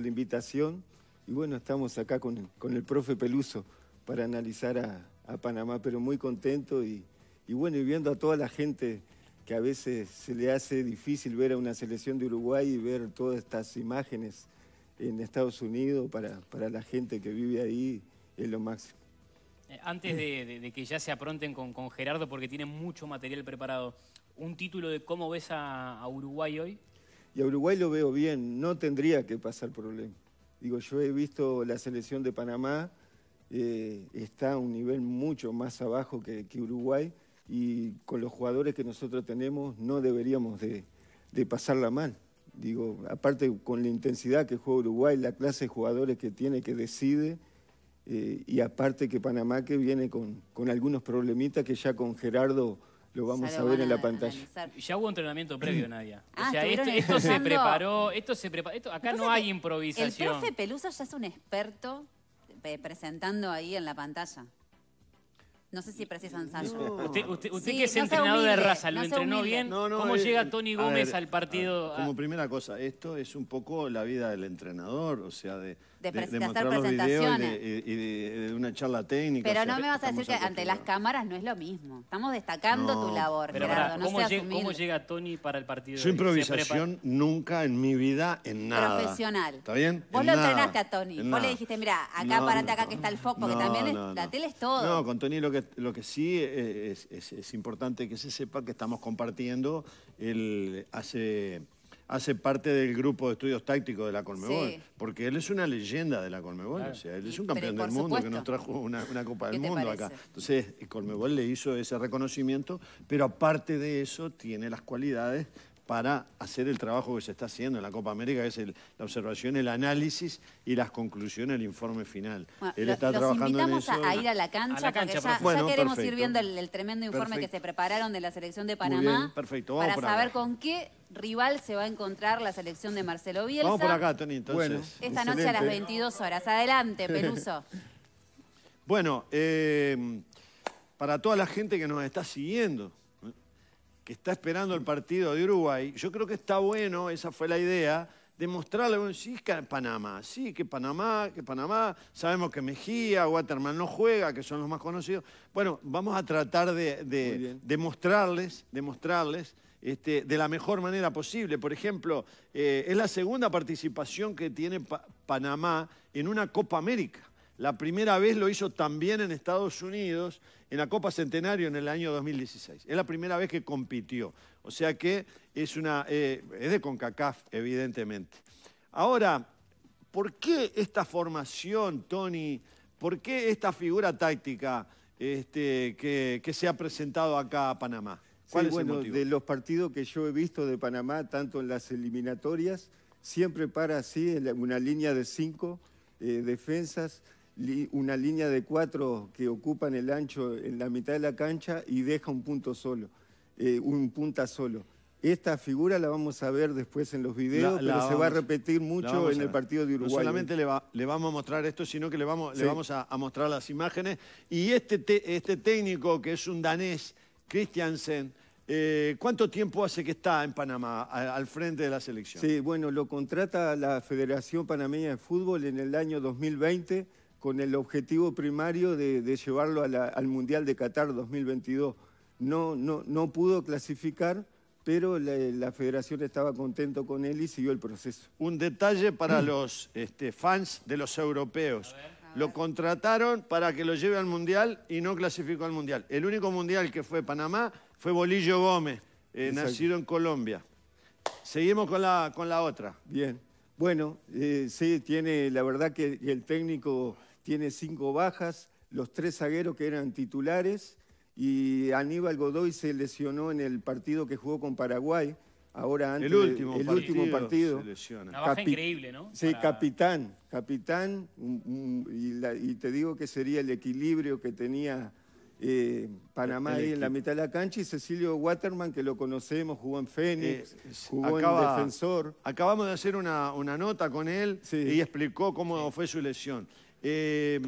la invitación. Y bueno, estamos acá con, el profe Peluso para analizar a, Panamá, pero muy contento y, bueno, y viendo a toda la gente que a veces se le hace difícil ver a una selección de Uruguay y ver todas estas imágenes en Estados Unidos para, para la gente que vive ahí es lo máximo. Eh, antes de, que ya se apronten con, con Gerardo, porque tiene mucho material preparado, ¿un título de cómo ves a Uruguay hoy? Y a Uruguay lo veo bien, no tendría que pasar problema. Digo, yo he visto la selección de Panamá, eh, está a un nivel mucho más abajo que, Uruguay y con los jugadores que nosotros tenemos no deberíamos de, pasarla mal. Digo, aparte con la intensidad que juega Uruguay, la clase de jugadores que tiene, que decide, eh, y aparte que Panamá que viene con algunos problemitas que ya con Gerardo lo vamos a ver en la pantalla. Ya hubo entrenamiento previo, Nadia. o ah, sea, esto, se preparó, esto se preparó, acá no hay improvisación. El profe Pelusa ya es un experto eh, presentando ahí en la pantalla. No sé si precisan ensayo. Usted, que es entrenador de raza, ¿lo entrenó bien? ¿Cómo eh, llega eh, Tony Gómez al partido? Como primera cosa, esto es un poco la vida del entrenador, o sea, de, de, mostrar los y charla técnica. Pero no me vas a decir que ante las cámaras no es lo mismo. Estamos destacando tu labor, Gerardo, para, ¿cómo, ¿cómo, llega Tony para el partido? Su improvisación nunca en mi vida, en nada. Profesional. ¿Está bien? Vos lo entrenaste a Tony. Vos le dijiste, mira, acá parate, acá que está el foco, que también la tele es todo. No, con Tony lo que, lo que sí eh, es, importante que se sepa que estamos compartiendo. el... hace hace parte del grupo de estudios tácticos de la Colmebol. Porque él es una leyenda de la Colmebol. O sea, él es un campeón del mundo que nos trajo una, Copa del Mundo acá. Entonces, Colmebol le hizo ese reconocimiento, pero aparte de eso tiene las cualidades para hacer el trabajo que se está haciendo en la Copa América, que es la observación, el análisis y las conclusiones, el informe final. Él está trabajando en eso. a ir a la a la cancha porque ya, queremos ir viendo el, tremendo informe que se prepararon de la selección de Panamá para saber con qué rival se va a encontrar la selección de Marcelo Bielsa. Vamos por acá, Tony, Esta noche a las 22 horas. Adelante, Peluso. bueno, eh, para toda la gente que nos está siguiendo, que está esperando el partido de Uruguay, yo creo que está bueno, esa fue la idea, demostrarle, sí, en Panamá, sí, que Panamá, que Panamá, sabemos que Mejía, Waterman no juega, que son los más conocidos. Bueno, vamos a tratar de demostrarles, demostrarles este, de la mejor manera posible. Por ejemplo, eh, es la segunda participación que tiene Panamá en una Copa América. La primera vez lo hizo también en Estados Unidos, en la Copa Centenario en el año 2016. Es la primera vez que compitió. O sea que es, una, eh, es de CONCACAF, evidentemente. Ahora, ¿por qué esta formación, Tony? ¿Por qué esta figura táctica este, que se ha presentado acá a Panamá? bueno, de los partidos que yo he visto de Panamá, tanto en las eliminatorias, siempre para así una línea de cinco eh, defensas, una línea de cuatro que ocupan el ancho en la mitad de la cancha y deja un punto solo, eh, un punta solo. Esta figura la vamos a ver después en los videos, pero se va a repetir mucho en el partido de Uruguay. No solamente le, vamos a mostrar esto, sino que le vamos, le vamos a, mostrar las imágenes. Y este, este técnico, que es un danés, Christiansen, eh, ¿cuánto tiempo hace que está en Panamá al frente de la selección? Sí, bueno, lo contrata la Federación Panameña de Fútbol en el año 2020 con el objetivo primario de, llevarlo al Mundial de Qatar 2022. No, no, no pudo clasificar, pero la, federación estaba contento con él y siguió el proceso. Un detalle para los este, fans de los europeos. Lo contrataron para que lo lleve al Mundial y no clasificó al Mundial. El único Mundial que fue Panamá fue Bolillo Gómez, eh, nacido en Colombia. Seguimos con la, con la otra. Bien. Bueno, eh, sí, tiene, la verdad que el técnico tiene cinco bajas, los tres zagueros que eran titulares y Aníbal Godoy se lesionó en el partido que jugó con Paraguay ahora antes el último, partido, último Una baja increíble, ¿no? Sí, capitán, capitán, y, te digo que sería el equilibrio que tenía eh, Panamá ahí en la mitad de la cancha y Cecilio Waterman, que lo conocemos, jugó en Fénix, eh, jugó en Defensor. Acabamos de hacer una, una nota con él y explicó cómo fue su lesión. Eh,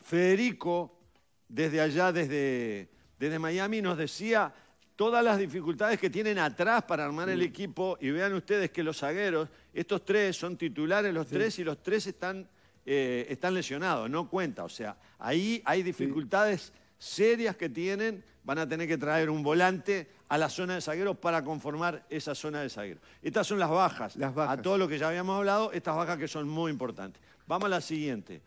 Federico, desde allá, desde, desde Miami, nos decía todas las dificultades que tienen atrás para armar el equipo y vean ustedes que los zagueros, estos tres son titulares los tres y los tres están, eh, están lesionados, no cuenta. O sea, ahí hay dificultades serias que tienen, van a tener que traer un volante a la zona de zagueros para conformar esa zona de zagueros. Estas son las bajas, las bajas. A todo lo que ya habíamos hablado, estas bajas que son muy importantes. Vamos a la siguiente.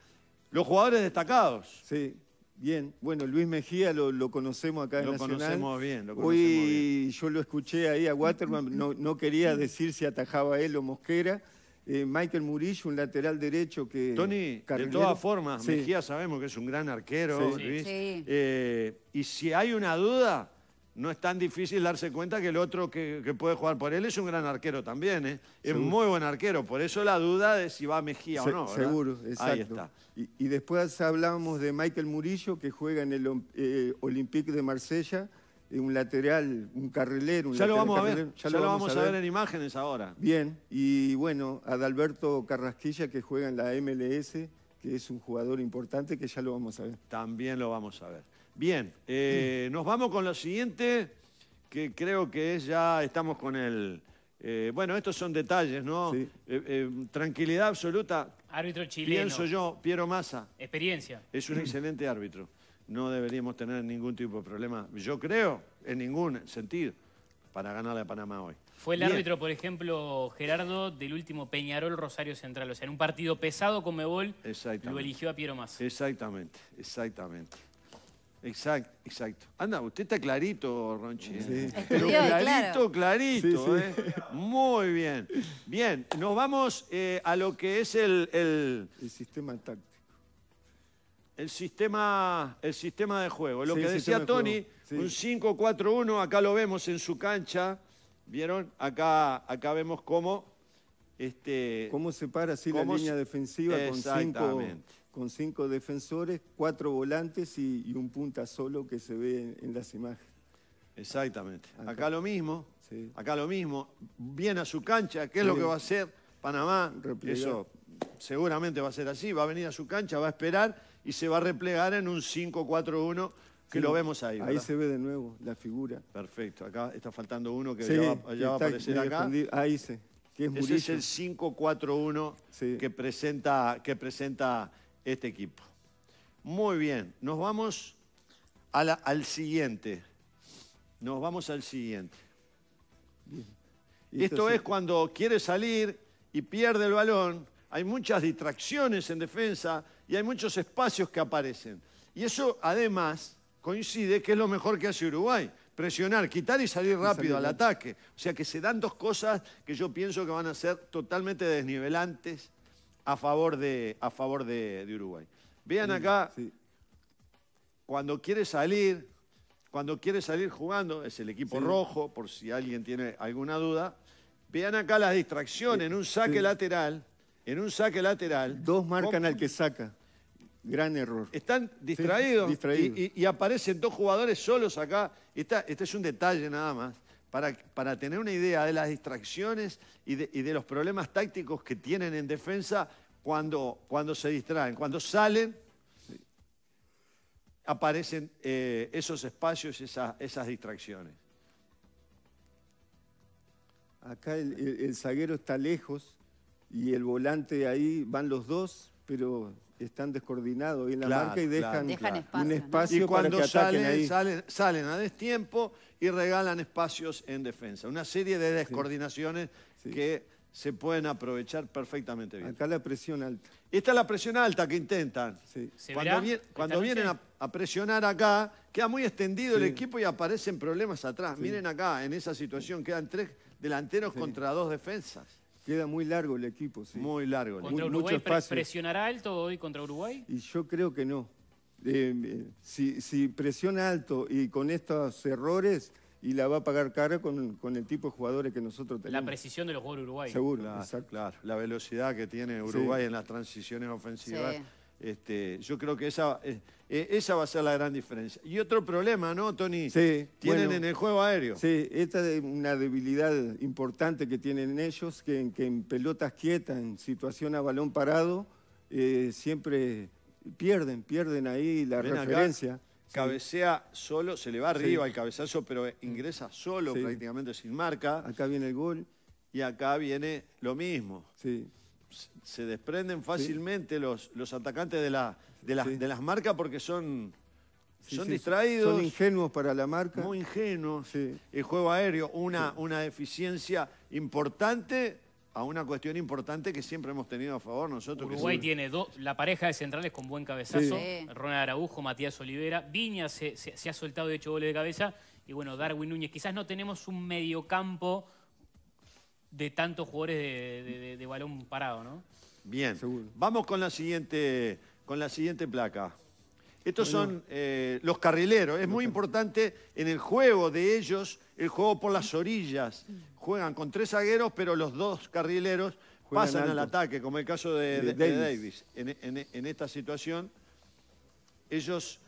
Los jugadores destacados. Sí. Bien, bueno, Luis Mejía lo, conocemos acá en Nacional. Lo conocemos bien, lo conocemos Hoy yo lo escuché ahí a Waterman, no, quería decir si atajaba él o Mosquera. Eh, Michael Murillo, un lateral derecho que... Tony, de todas formas, Mejía sabemos que es un gran arquero, eh, y si hay una duda, no es tan difícil darse cuenta que el otro que, puede jugar por él es un gran arquero también. ¿eh? Es muy buen arquero, por eso la duda de si va a Mejía o no. Seguro, exacto. Ahí está. Y, después hablábamos de Michael Murillo, que juega en el eh, Olympique de Marsella, eh, un lateral, un carrilero. Un ya lo vamos a ver, ya, lo, vamos, a ver en imágenes ahora. Bien, y bueno, Adalberto Carrasquilla, que juega en la MLS, que es un jugador importante, que ya lo vamos a ver. También lo vamos a ver. Bien, eh, nos vamos con lo siguiente, que creo que es ya estamos con el... Eh, bueno, estos son detalles, ¿no? Eh, tranquilidad absoluta. Árbitro chileno. Pienso yo, Piero Massa. Experiencia. Es un excelente árbitro. No deberíamos tener ningún tipo de problema, yo creo, en ningún sentido, para ganarle a Panamá hoy. Fue el árbitro, por ejemplo, Gerardo, del último Peñarol Rosario Central. O sea, en un partido pesado con Mebol, lo eligió a Piero Massa. Exactamente, exactamente. Exacto, exacto. Anda, usted está clarito, Ronchi. ¿eh? Sí. clarito, clarito. ¿eh? Muy bien. Bien, nos vamos eh, a lo que es el, el, sistema táctico. El sistema, el sistema de juego. Lo que decía Tony, un 5-4-1, acá lo vemos en su cancha. ¿Vieron? Acá, acá vemos cómo este, ¿Cómo se para así la línea defensiva con cinco, con cinco defensores, cuatro volantes y, un punta solo que se ve en, las imágenes? Exactamente. Acá, lo mismo. Acá lo mismo. Viene a su cancha, ¿qué es lo que va a hacer Panamá? Eso seguramente va a ser así. Va a venir a su cancha, va a esperar y se va a replegar en un 5-4-1 que lo vemos ahí. Ahí se ve de nuevo la figura. Perfecto. Acá está faltando uno que ya va, a aparecer acá. Ahí se es, el 5-4-1 que, presenta, que presenta este equipo. Muy bien, nos vamos al siguiente. Nos vamos al siguiente. esto, es cuando quiere salir y pierde el balón. Hay muchas distracciones en defensa y hay muchos espacios que aparecen. Y eso, además, coincide que es lo mejor que hace Uruguay. Presionar, quitar y salir rápido al ataque. O sea que se dan dos cosas que yo pienso que van a ser totalmente desnivelantes a favor de, a favor de, Uruguay. Vean acá, cuando quiere salir, cuando quiere salir jugando, es el equipo rojo, por si alguien tiene alguna duda. Vean acá las distracciones en un saque lateral. En un saque lateral. Dos marcan al que saca. Gran error. Están distraídos, Y, aparecen dos jugadores solos acá. este es un detalle nada más, para, para tener una idea de las distracciones y de, los problemas tácticos que tienen en defensa cuando, cuando se distraen. Cuando salen, aparecen eh, esos espacios, esas, esas distracciones. Acá el, el zaguero está lejos y el volante ahí van los dos, pero están descoordinados en la marca y dejan, espacio, un espacio y cuando salen, ahí. salen, a destiempo y regalan espacios en defensa. Una serie de descoordinaciones que se pueden aprovechar perfectamente bien. Acá la presión alta. Esta es la presión alta que intentan. Cuando, vienen a, presionar acá, queda muy extendido el equipo y aparecen problemas atrás. Miren acá, en esa situación, quedan tres delanteros contra dos defensas. Queda muy largo el equipo, sí. Muy largo. ¿Contra Uruguay presionará alto hoy contra Uruguay? Y yo creo que no. Eh, eh, si, si, presiona alto y con estos errores, y la va a pagar cara con, el tipo de jugadores que nosotros tenemos. La precisión de los jugadores uruguayos. Seguro, claro, La velocidad que tiene Uruguay en las transiciones ofensivas. Este, yo creo que esa, eh, eh, esa va a ser la gran diferencia. Y otro problema, ¿no, Tony? Sí. Tienen en el juego aéreo. Sí, esta es una debilidad importante que tienen ellos, que, en pelotas quietas, en situación a balón parado, eh, siempre pierden, pierden ahí la referencia. cabecea solo, se le va arriba el cabezazo, pero ingresa solo prácticamente sin marca. Acá viene el gol. Y acá viene lo mismo. Sí se desprenden fácilmente los, los atacantes de, de, las marcas porque son, son distraídos. Son ingenuos para la marca. Muy ingenuos. El juego aéreo, una, una deficiencia importante a una cuestión importante que siempre hemos tenido a favor nosotros. Uruguay tiene dos, la pareja de centrales con buen cabezazo. Ronald Araujo, Matías Olivera. Viña se, se, ha soltado de hecho goles de cabeza. Y bueno, Darwin Núñez. Quizás no tenemos un mediocampo campo de tantos jugadores de, balón parado, ¿no? Bien, vamos con la siguiente, con la siguiente placa. Estos son eh, los carrileros. Es muy importante en el juego de ellos, el juego por las orillas. Juegan con tres zagueros, pero los dos carrileros pasan al ataque, como el caso de, de, Davis. En, esta situación, ellos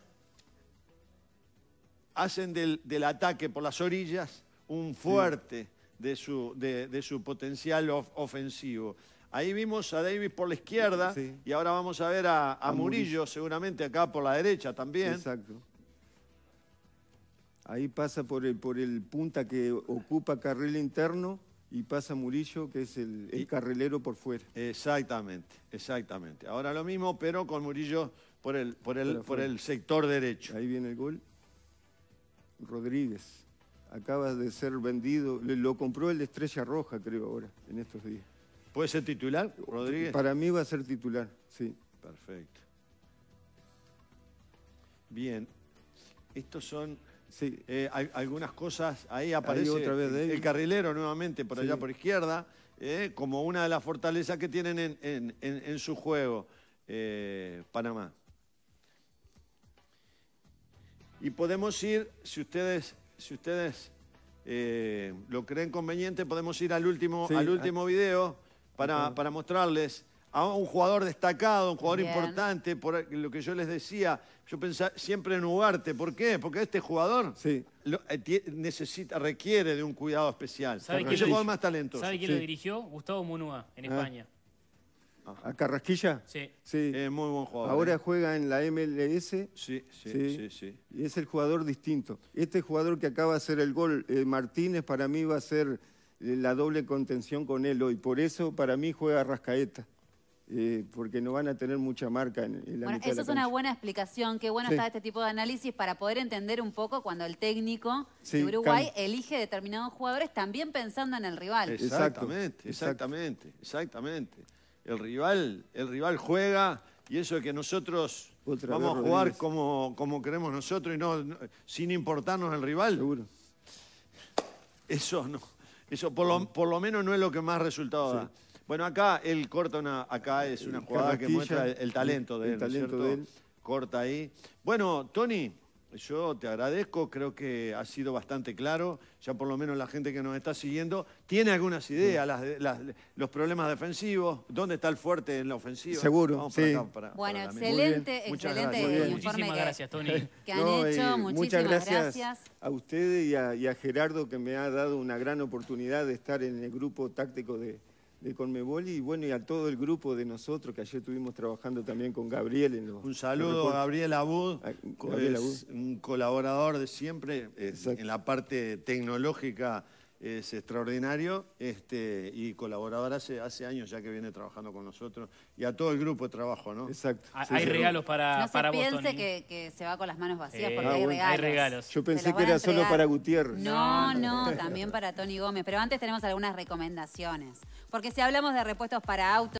hacen del, ataque por las orillas un fuerte de su, de, su potencial ofensivo. Ahí vimos a Davis por la izquierda y ahora vamos a ver a, Murillo, seguramente acá por la derecha también. Exacto. Ahí pasa por el, por el punta que ocupa carril interno y pasa Murillo, que es el, carrilero por fuera. Exactamente, exactamente. Ahora lo mismo, pero con Murillo por el, por el, por el sector derecho. Ahí viene el gol. Rodríguez acaba de ser vendido, lo compró el Estrella Roja, creo, ahora, en estos días. ¿Puede ser titular, eh, Rodríguez? Para mí va a ser titular, sí. Perfecto. Bien. Estos son eh, algunas cosas. Ahí aparece otra vez el carrilero nuevamente por allá por izquierda, eh, como una de las fortalezas que tienen en, su juego Panamá. Y podemos ir, si ustedes si ustedes eh, lo creen conveniente, podemos ir al último, al último ah, video para, para, mostrarles a un jugador destacado, un jugador importante, por lo que yo les decía, yo pensaba siempre en Ugarte. ¿Por qué? Porque este jugador eh, necesita, requiere de un cuidado especial. ¿Sabe es jugador más talentoso. ¿Sabe quién lo dirigió? Gustavo Munúa, en ah. España. ¿A Carrasquilla? Sí. Es muy buen jugador. Ahora eh. juega en la MLS. Sí sí, sí, Y es el jugador distinto. Este jugador que acaba de hacer el gol, eh, Martínez, para mí va a ser eh, la doble contención con él hoy. Por eso, para mí, juega Rascaeta. porque no van a tener mucha marca en, la Bueno, eso es una buena explicación, qué bueno está este tipo de análisis para poder entender un poco cuando el técnico de Uruguay elige determinados jugadores también pensando en el rival. exactamente, exactamente. exactamente el rival, el rival juega y eso es que nosotros vamos a jugar como, como queremos nosotros y no, sin importarnos el rival. Eso no, eso por lo, menos no es lo que más resultado da. Bueno, acá él corta una, acá es una jugada que muestra el, talento de él. El talento de él. Corta ahí. Bueno, Tony, yo te agradezco, creo que ha sido bastante claro, ya por lo menos la gente que nos está siguiendo tiene algunas ideas, los problemas defensivos, dónde está el fuerte en la ofensiva. Seguro, bueno, excelente, excelente gracias. muchísimas gracias, Tony. muchas gracias, a ustedes y a Gerardo que me ha dado una gran oportunidad de estar en el grupo táctico de, de Conmebol y bueno, y a todo el grupo de nosotros que ayer estuvimos trabajando también con Gabriel. un saludo a a, Gabriel ah, Abud. un colaborador de siempre eh, en la parte tecnológica es extraordinario este, y colaborador hace, hace años ya que viene trabajando con nosotros y a todo el grupo de trabajo, ¿no? Exacto. Ah, hay regalos para No se piense ¿eh? que, se va con las manos vacías eh, porque hay ah, regalos. hay regalos. Yo pensé que era solo para Gutiérrez. No, no, también para Tony Gómez. Pero antes tenemos algunas recomendaciones. Porque si hablamos de repuestos para autos,